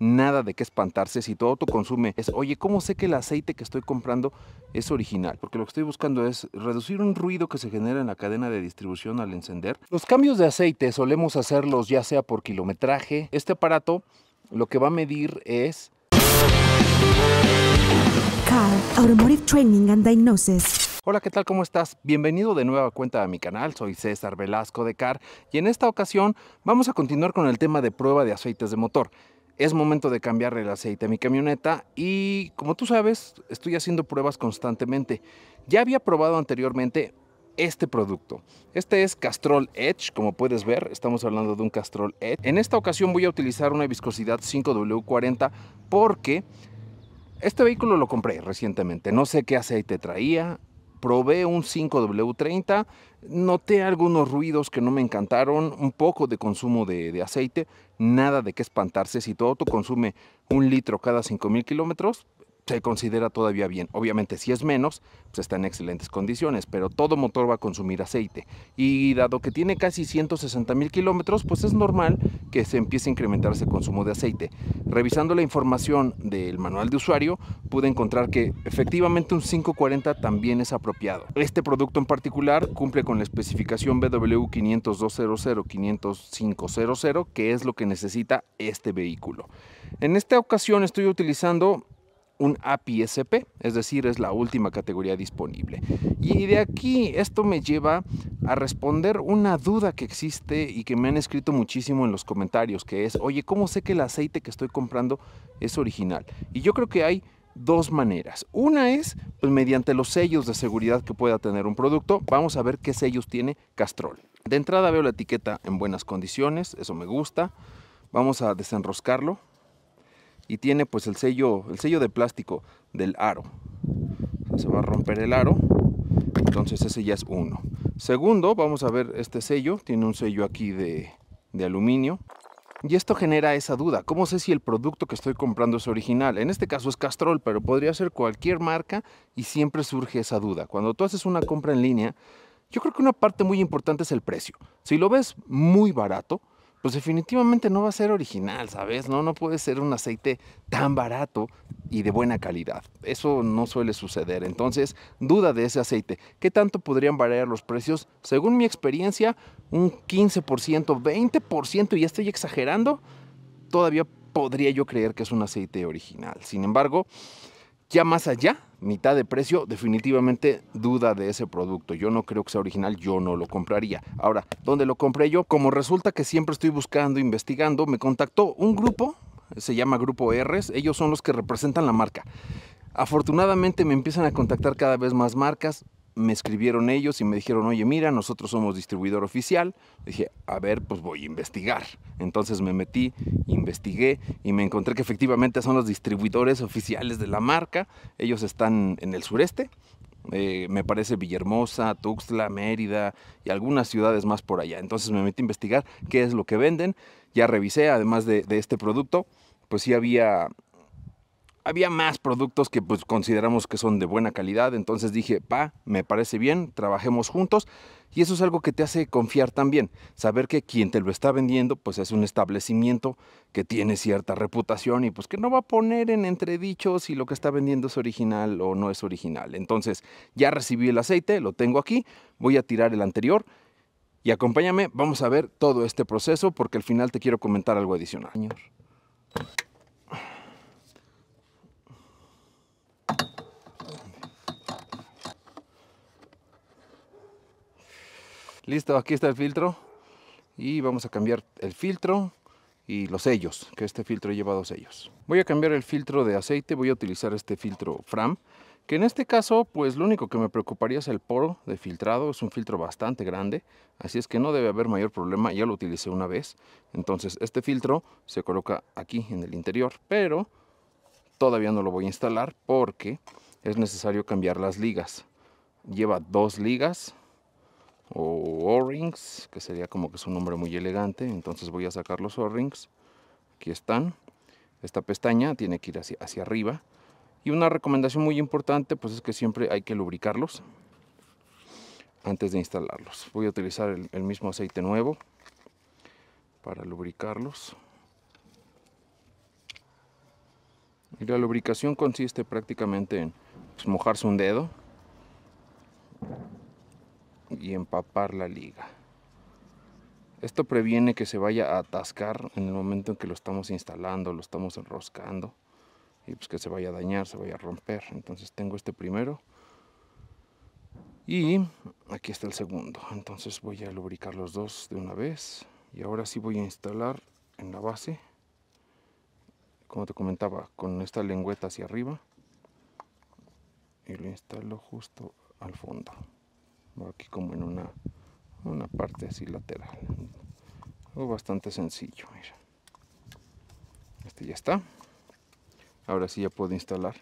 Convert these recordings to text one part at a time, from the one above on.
nada de qué espantarse. Si tu auto consume es, oye, ¿cómo sé que el aceite que estoy comprando es original? Porque lo que estoy buscando es reducir un ruido que se genera en la cadena de distribución al encender. Los cambios de aceite solemos hacerlos ya sea por kilometraje. Este aparato lo que va a medir es... Car Automotive Training and Diagnosis. Hola, ¿qué tal? ¿Cómo estás? Bienvenido de nueva cuenta a mi canal. Soy César Velasco de Car y en esta ocasión vamos a continuar con el tema de prueba de aceites de motor es momento de cambiar el aceite a mi camioneta y como tú sabes, estoy haciendo pruebas constantemente. Ya había probado anteriormente este producto. Este es Castrol Edge, como puedes ver, estamos hablando de un Castrol Edge. En esta ocasión voy a utilizar una viscosidad 5W40 porque este vehículo lo compré recientemente. No sé qué aceite traía, probé un 5W30, noté algunos ruidos que no me encantaron, un poco de consumo de, de aceite, nada de qué espantarse. Si tu auto consume un litro cada 5.000 kilómetros, se considera todavía bien. Obviamente si es menos, pues está en excelentes condiciones, pero todo motor va a consumir aceite. Y dado que tiene casi 160 mil kilómetros, pues es normal que se empiece a incrementar el consumo de aceite. Revisando la información del manual de usuario, pude encontrar que efectivamente un 540 también es apropiado. Este producto en particular cumple con la especificación BW 500200 50500 que es lo que necesita este vehículo. En esta ocasión estoy utilizando un API SP, es decir, es la última categoría disponible. Y de aquí esto me lleva a responder una duda que existe y que me han escrito muchísimo en los comentarios, que es, oye, ¿cómo sé que el aceite que estoy comprando es original? Y yo creo que hay dos maneras. Una es pues, mediante los sellos de seguridad que pueda tener un producto. Vamos a ver qué sellos tiene Castrol. De entrada veo la etiqueta en buenas condiciones, eso me gusta. Vamos a desenroscarlo y tiene pues el sello, el sello de plástico del aro. se va a romper el aro, entonces ese ya es uno. Segundo, vamos a ver este sello, tiene un sello aquí de, de aluminio. Y esto genera esa duda, ¿cómo sé si el producto que estoy comprando es original? En este caso es Castrol, pero podría ser cualquier marca y siempre surge esa duda. Cuando tú haces una compra en línea, yo creo que una parte muy importante es el precio. Si lo ves muy barato, pues definitivamente no va a ser original, ¿sabes? No, no puede ser un aceite tan barato y de buena calidad. Eso no suele suceder. Entonces, duda de ese aceite. ¿Qué tanto podrían variar los precios? Según mi experiencia, un 15%, 20%, y estoy exagerando, todavía podría yo creer que es un aceite original. Sin embargo, ya más allá, mitad de precio, definitivamente duda de ese producto. Yo no creo que sea original, yo no lo compraría. Ahora, ¿dónde lo compré yo? Como resulta que siempre estoy buscando, investigando, me contactó un grupo, se llama Grupo R's, ellos son los que representan la marca. Afortunadamente me empiezan a contactar cada vez más marcas, me escribieron ellos y me dijeron, oye, mira, nosotros somos distribuidor oficial. Dije, a ver, pues voy a investigar. Entonces me metí, investigué y me encontré que efectivamente son los distribuidores oficiales de la marca. Ellos están en el sureste. Eh, me parece Villahermosa, Tuxtla, Mérida y algunas ciudades más por allá. Entonces me metí a investigar qué es lo que venden. Ya revisé, además de, de este producto, pues sí había había más productos que pues consideramos que son de buena calidad, entonces dije, pa, me parece bien, trabajemos juntos y eso es algo que te hace confiar también, saber que quien te lo está vendiendo pues es un establecimiento que tiene cierta reputación y pues que no va a poner en entredicho si lo que está vendiendo es original o no es original. Entonces ya recibí el aceite, lo tengo aquí, voy a tirar el anterior y acompáñame, vamos a ver todo este proceso porque al final te quiero comentar algo adicional. Listo, aquí está el filtro. Y vamos a cambiar el filtro y los sellos, que este filtro lleva dos sellos. Voy a cambiar el filtro de aceite, voy a utilizar este filtro Fram, que en este caso, pues lo único que me preocuparía es el poro de filtrado, es un filtro bastante grande, así es que no debe haber mayor problema, ya lo utilicé una vez. Entonces este filtro se coloca aquí en el interior, pero todavía no lo voy a instalar porque es necesario cambiar las ligas. Lleva dos ligas, o O-rings, que sería como que es un nombre muy elegante. Entonces voy a sacar los O-rings. Aquí están. Esta pestaña tiene que ir hacia, hacia arriba. Y una recomendación muy importante pues es que siempre hay que lubricarlos antes de instalarlos. Voy a utilizar el, mismo aceite nuevo para lubricarlos. Y la lubricación consiste prácticamente en pues, mojarse un dedo y empapar la liga. Esto previene que se vaya a atascar en el momento en que lo estamos instalando, lo estamos enroscando y pues que se vaya a dañar, se vaya a romper. Entonces tengo este primero y aquí está el segundo. Entonces voy a lubricar los dos de una vez y ahora sí voy a instalar en la base, como te comentaba, con esta lengüeta hacia arriba y lo instalo justo al fondo aquí como en una, parte así lateral. o bastante sencillo, Este ya está. Ahora sí ya puedo instalar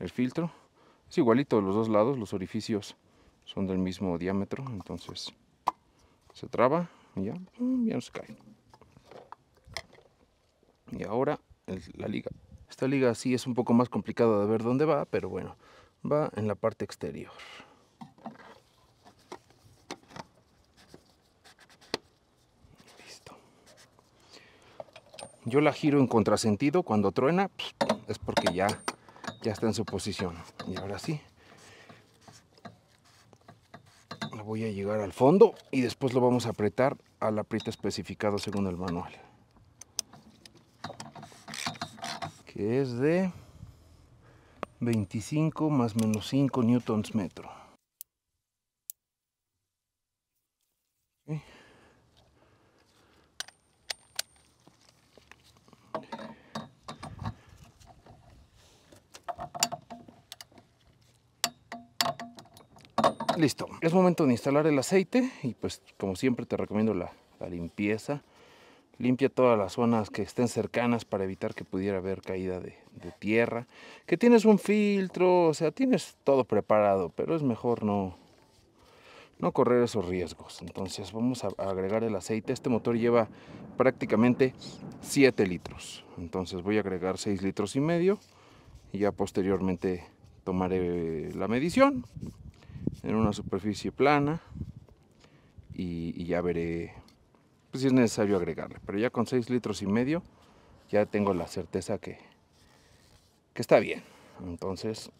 el filtro. Es igualito de los dos lados, los orificios son del mismo diámetro, entonces se traba y ya, ya cae. Y ahora la liga. Esta liga sí es un poco más complicada de ver dónde va, pero bueno, va en la parte exterior. yo la giro en contrasentido, cuando truena es porque ya, ya está en su posición. Y ahora sí, la voy a llegar al fondo y después lo vamos a apretar al apriete especificado según el manual. Que es de 25 más menos 5 newtons metro. Listo. Es momento de instalar el aceite y pues como siempre te recomiendo la, limpieza. Limpia todas las zonas que estén cercanas para evitar que pudiera haber caída de, tierra. Que tienes un filtro, o sea, tienes todo preparado, pero es mejor no, no correr esos riesgos. Entonces vamos a agregar el aceite. Este motor lleva prácticamente 7 litros. Entonces voy a agregar 6 litros y medio. Y ya posteriormente tomaré la medición en una superficie plana y, ya veré pues, si es necesario agregarle. Pero ya con 6 litros y medio ya tengo la certeza que, que está bien. Entonces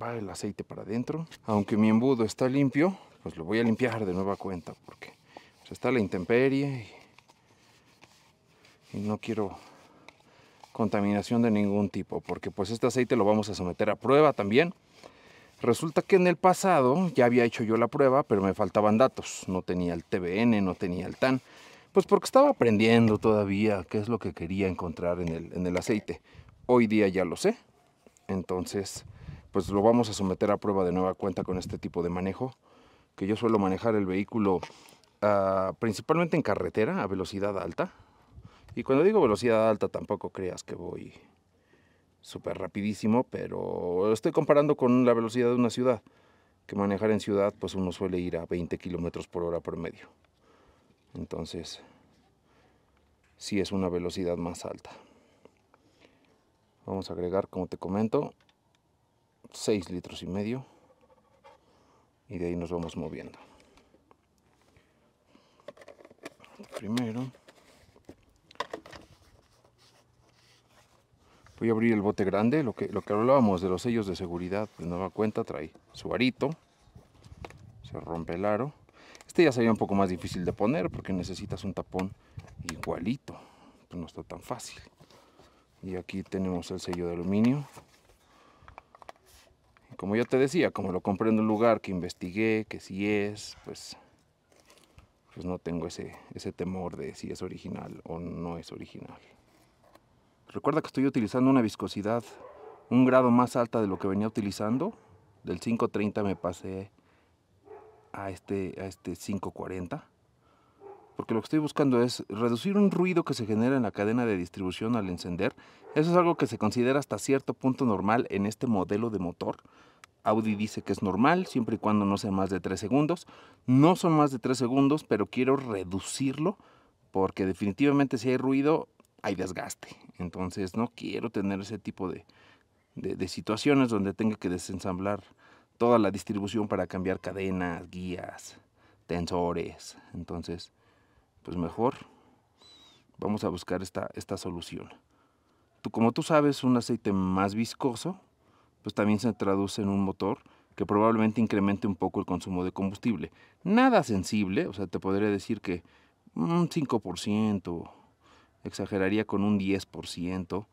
va el aceite para adentro. Aunque mi embudo está limpio, pues lo voy a limpiar de nueva cuenta porque pues, está la intemperie y no quiero contaminación de ningún tipo porque pues este aceite lo vamos a someter a prueba también Resulta que en el pasado ya había hecho yo la prueba, pero me faltaban datos. No tenía el TBN, no tenía el TAN. Pues porque estaba aprendiendo todavía qué es lo que quería encontrar en el, aceite. Hoy día ya lo sé. Entonces, pues lo vamos a someter a prueba de nueva cuenta con este tipo de manejo. Que yo suelo manejar el vehículo ah, principalmente en carretera a velocidad alta. Y cuando digo velocidad alta tampoco creas que voy súper rapidísimo, pero estoy comparando con la velocidad de una ciudad, que manejar en ciudad pues uno suele ir a 20 kilómetros por hora por medio Entonces, sí es una velocidad más alta. Vamos a agregar, como te comento, 6 litros y medio y de ahí nos vamos moviendo. Primero Voy a abrir el bote grande, lo que, lo que hablábamos de los sellos de seguridad, de pues, nueva cuenta, trae su arito, se rompe el aro. Este ya sería un poco más difícil de poner porque necesitas un tapón igualito, pues, no está tan fácil. Y aquí tenemos el sello de aluminio. como ya te decía, como lo compré en un lugar que investigué, que si sí es, pues, pues no tengo ese, ese temor de si es original o no es original. Recuerda que estoy utilizando una viscosidad un grado más alta de lo que venía utilizando. Del 530 me pasé a este, a este 540. Porque lo que estoy buscando es reducir un ruido que se genera en la cadena de distribución al encender. Eso es algo que se considera hasta cierto punto normal en este modelo de motor. Audi dice que es normal, siempre y cuando no sea más de 3 segundos. No son más de 3 segundos, pero quiero reducirlo porque definitivamente si hay ruido hay desgaste. Entonces no quiero tener ese tipo de, situaciones donde tenga que desensamblar toda la distribución para cambiar cadenas, guías, tensores. Entonces, pues mejor vamos a buscar esta, esta solución. Tú, como tú sabes, un aceite más viscoso, pues también se traduce en un motor que probablemente incremente un poco el consumo de combustible. Nada sensible, o sea, te podría decir que un 5%, exageraría con un 10%,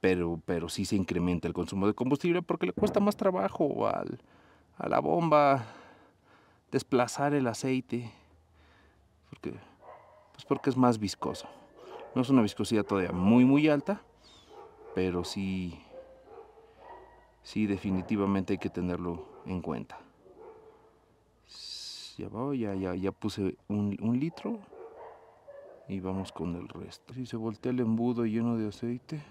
pero, pero sí se incrementa el consumo de combustible porque le cuesta más trabajo al, a la bomba desplazar el aceite, porque, pues porque es más viscoso. No es una viscosidad todavía muy muy alta, pero sí, sí definitivamente hay que tenerlo en cuenta. Ya, voy, ya, ya, ya puse un, un litro y vamos con el resto. Si se voltea el embudo lleno de aceite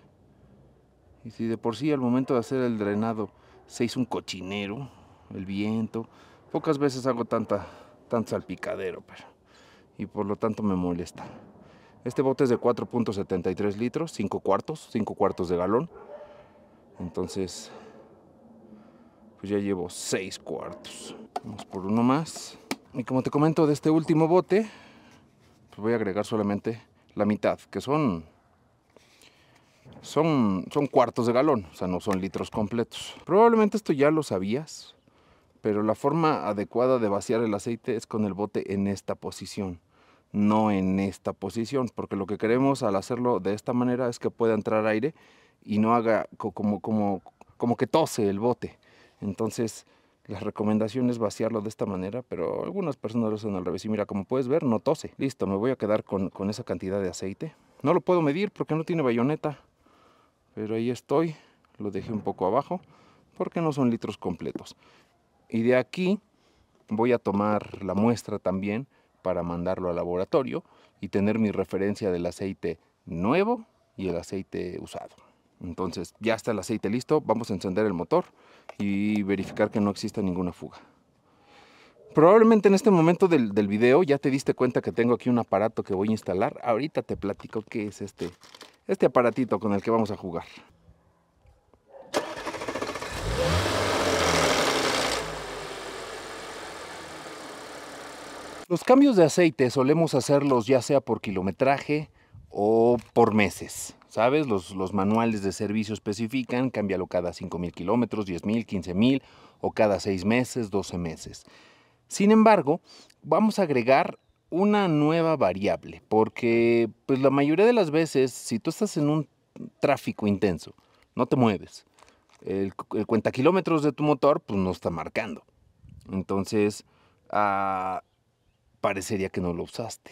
y si de por sí al momento de hacer el drenado se hizo un cochinero, el viento, pocas veces hago tanta, tan salpicadero pero, y por lo tanto me molesta. Este bote es de 4.73 litros, 5 cuartos, 5 cuartos de galón. Entonces, pues ya llevo 6 cuartos. Vamos por uno más. Y como te comento de este último bote, pues, voy a agregar solamente la mitad, que son, son, son cuartos de galón, o sea, no son litros completos. Probablemente esto ya lo sabías, pero la forma adecuada de vaciar el aceite es con el bote en esta posición, no en esta posición, porque lo que queremos al hacerlo de esta manera es que pueda entrar aire y no haga como, como, como que tose el bote. Entonces, la recomendación es vaciarlo de esta manera, pero algunas personas lo hacen al revés. Y mira, como puedes ver, no tose. Listo, me voy a quedar con, con esa cantidad de aceite. No lo puedo medir porque no tiene bayoneta, pero ahí estoy. Lo dejé un poco abajo porque no son litros completos. Y de aquí voy a tomar la muestra también para mandarlo al laboratorio y tener mi referencia del aceite nuevo y el aceite usado. Entonces ya está el aceite listo, vamos a encender el motor y verificar que no exista ninguna fuga. Probablemente en este momento del, video ya te diste cuenta que tengo aquí un aparato que voy a instalar. Ahorita te platico qué es este, este aparatito con el que vamos a jugar. Los cambios de aceite solemos hacerlos ya sea por kilometraje o por meses. ¿Sabes? Los, manuales de servicio especifican, cámbialo cada 5.000 kilómetros, 10.000, 15.000 o cada 6 meses, 12 meses. Sin embargo, vamos a agregar una nueva variable, porque pues la mayoría de las veces, si tú estás en un tráfico intenso, no te mueves, el, cuenta kilómetros de tu motor pues no está marcando. Entonces, ah, parecería que no lo usaste.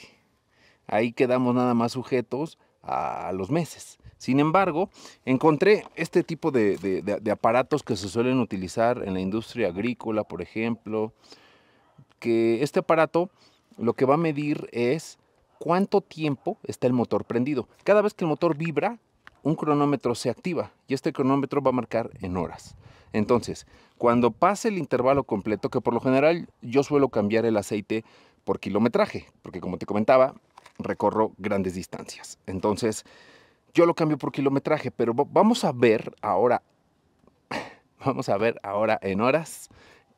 Ahí quedamos nada más sujetos a los meses. Sin embargo, encontré este tipo de, aparatos que se suelen utilizar en la industria agrícola, por ejemplo, que este aparato lo que va a medir es cuánto tiempo está el motor prendido. Cada vez que el motor vibra, un cronómetro se activa y este cronómetro va a marcar en horas. Entonces, cuando pase el intervalo completo, que por lo general yo suelo cambiar el aceite por kilometraje, porque como te comentaba, recorro grandes distancias. Entonces, yo lo cambio por kilometraje, pero vamos a ver ahora, vamos a ver ahora en horas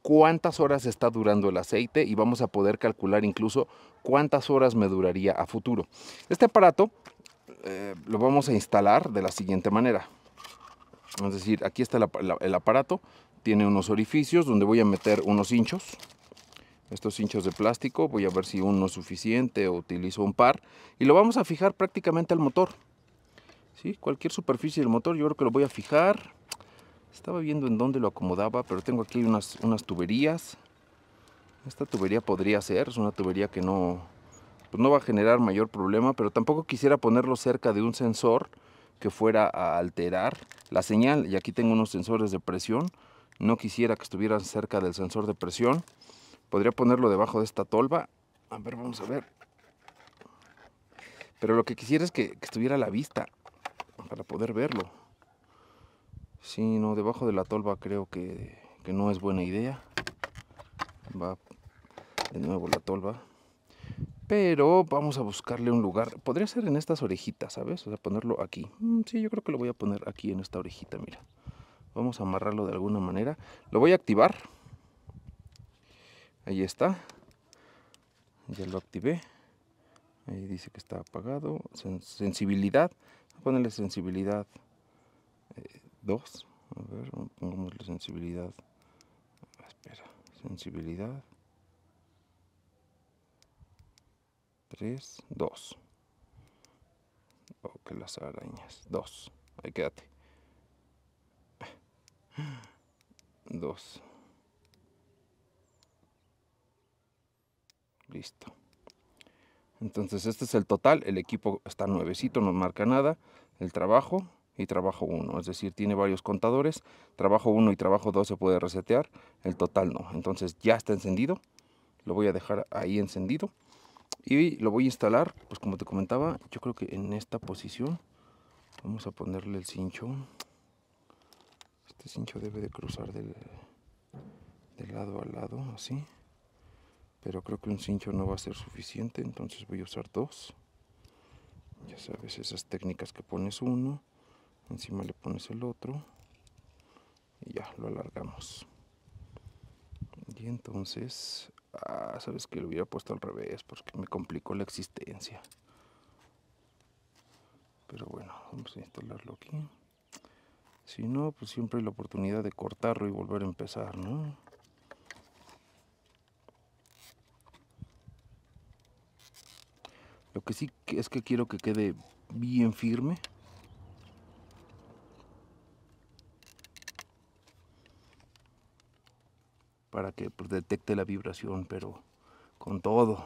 cuántas horas está durando el aceite y vamos a poder calcular incluso cuántas horas me duraría a futuro. Este aparato eh, lo vamos a instalar de la siguiente manera. Es decir, aquí está el, el aparato, tiene unos orificios donde voy a meter unos hinchos estos hinchos de plástico, voy a ver si uno es suficiente o utilizo un par y lo vamos a fijar prácticamente al motor. ¿Sí? Cualquier superficie del motor yo creo que lo voy a fijar. Estaba viendo en dónde lo acomodaba, pero tengo aquí unas, tuberías. Esta tubería podría ser, es una tubería que no, pues no va a generar mayor problema, pero tampoco quisiera ponerlo cerca de un sensor que fuera a alterar la señal. Y aquí tengo unos sensores de presión, no quisiera que estuvieran cerca del sensor de presión. Podría ponerlo debajo de esta tolva. A ver, vamos a ver. Pero lo que quisiera es que, estuviera a la vista para poder verlo. Si no, debajo de la tolva creo que, que no es buena idea. Va de nuevo la tolva. Pero vamos a buscarle un lugar. Podría ser en estas orejitas, ¿sabes? O sea, ponerlo aquí. Mm, sí, yo creo que lo voy a poner aquí en esta orejita, mira. Vamos a amarrarlo de alguna manera. Lo voy a activar. Ahí está. Ya lo activé. Ahí dice que está apagado. sensibilidad. Voy a ponerle sensibilidad 2. Eh, a ver, pongamos la sensibilidad. Espera. Sensibilidad 3, 2. O que las arañas. 2. Ahí quédate. 2. Listo. Entonces este es el total, el equipo está nuevecito, no marca nada, el trabajo y trabajo 1, es decir, tiene varios contadores, trabajo 1 y trabajo 2 se puede resetear, el total no. Entonces ya está encendido, lo voy a dejar ahí encendido y lo voy a instalar, pues como te comentaba, yo creo que en esta posición vamos a ponerle el cincho. Este cincho debe de cruzar del, lado al lado, así pero creo que un cincho no va a ser suficiente entonces voy a usar dos ya sabes esas técnicas que pones uno encima le pones el otro y ya lo alargamos y entonces ah, sabes que lo hubiera puesto al revés porque me complicó la existencia pero bueno vamos a instalarlo aquí si no pues siempre hay la oportunidad de cortarlo y volver a empezar no Lo que sí es que quiero que quede bien firme. Para que pues, detecte la vibración, pero con todo.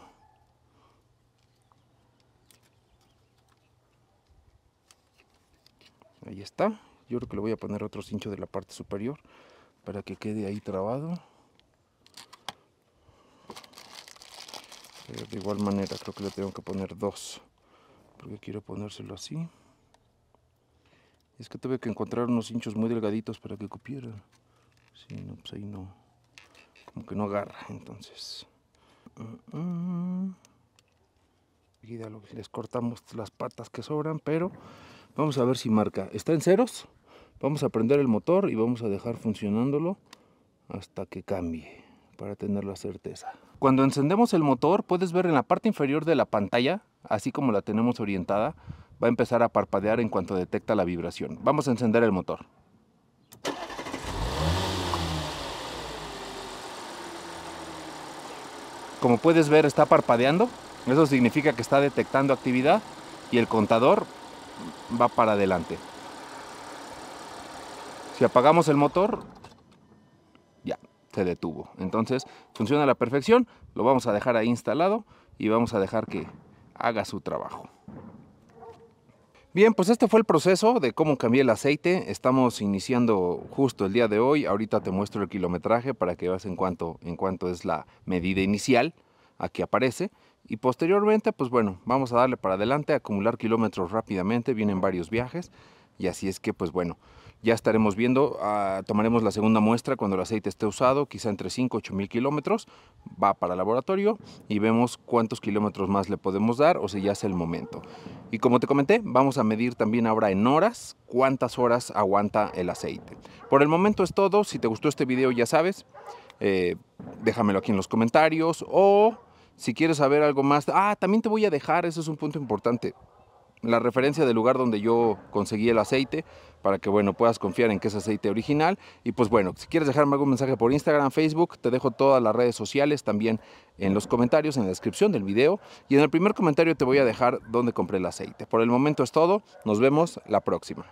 Ahí está. Yo creo que le voy a poner otro cincho de la parte superior para que quede ahí trabado. Eh, de igual manera creo que le tengo que poner dos porque quiero ponérselo así es que tuve que encontrar unos hinchos muy delgaditos para que cupiera si no pues ahí no como que no agarra entonces mm, mm. les cortamos las patas que sobran pero vamos a ver si marca está en ceros vamos a prender el motor y vamos a dejar funcionándolo hasta que cambie para tener la certeza cuando encendemos el motor, puedes ver en la parte inferior de la pantalla, así como la tenemos orientada, va a empezar a parpadear en cuanto detecta la vibración. Vamos a encender el motor. Como puedes ver, está parpadeando. Eso significa que está detectando actividad y el contador va para adelante. Si apagamos el motor, detuvo. Entonces funciona a la perfección, lo vamos a dejar ahí instalado y vamos a dejar que haga su trabajo. Bien, pues este fue el proceso de cómo cambié el aceite. Estamos iniciando justo el día de hoy. Ahorita te muestro el kilometraje para que veas en cuanto en cuanto es la medida inicial. Aquí aparece. Y posteriormente, pues bueno, vamos a darle para adelante, acumular kilómetros rápidamente. Vienen varios viajes. Y así es que, pues bueno, ya estaremos viendo, ah, tomaremos la segunda muestra cuando el aceite esté usado, quizá entre 5 y 8 mil kilómetros, va para el laboratorio y vemos cuántos kilómetros más le podemos dar o si ya es el momento. Y como te comenté, vamos a medir también ahora en horas cuántas horas aguanta el aceite. Por el momento es todo, si te gustó este video ya sabes, eh, déjamelo aquí en los comentarios o si quieres saber algo más, ah, también te voy a dejar, eso es un punto importante la referencia del lugar donde yo conseguí el aceite para que bueno puedas confiar en que es aceite original y pues bueno si quieres dejarme algún mensaje por Instagram Facebook te dejo todas las redes sociales también en los comentarios en la descripción del video y en el primer comentario te voy a dejar donde compré el aceite por el momento es todo nos vemos la próxima